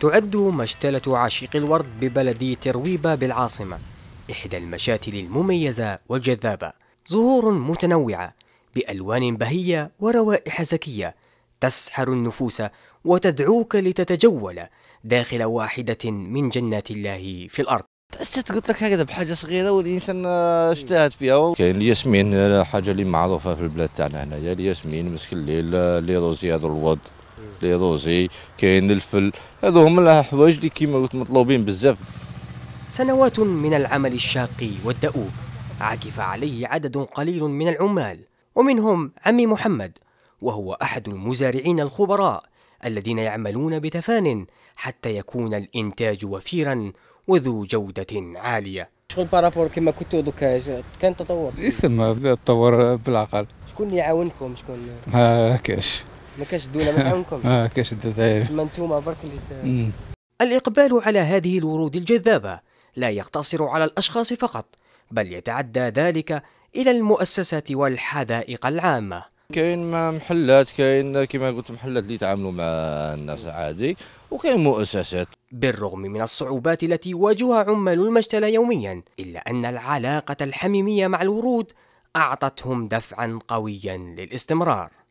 تعد مشتلة عاشق الورد ببلدية رويبة بالعاصمة إحدى المشاتل المميزة والجذابة زهور متنوعة بألوان بهية وروائح زكية تسحر النفوس وتدعوك لتتجول داخل واحدة من جنات الله في الأرض تأسست قلت لك هكذا بحاجة صغيرة والإنسان اجتهد آه، فيها كاين الياسمين آه، حاجة اللي معروفة في البلاد تاعنا هنايا الياسمين مسك الليل آه، لي روزي هذا الوض روزي كاين الفل هذو هما الحوايج اللي كيما قلت مطلوبين بزاف سنوات من العمل الشاق والدؤوب عكف عليه عدد قليل من العمال ومنهم عمي محمد وهو احد المزارعين الخبراء الذين يعملون بتفان حتى يكون الانتاج وفيرا وذو جوده عاليه شغل بارابور كما كنتو دوكا كان تطور اسم بدا تطور بالعقل شكون اللي يعاونكم شكون ما آه، كاش ما كاش الدوله ما تعاونكم اه كاش الدوله تما نتوما برك اللي الاقبال على هذه الورود الجذابه لا يقتصر على الاشخاص فقط بل يتعدى ذلك الى المؤسسات والحدائق العامه كاين محلات كاين كما قلت محلات اللي يتعاملوا مع الناس عادي وكاين مؤسسات بالرغم من الصعوبات التي يواجهها عمال المشتلى يوميا الا ان العلاقه الحميميه مع الورود اعطتهم دفعا قويا للاستمرار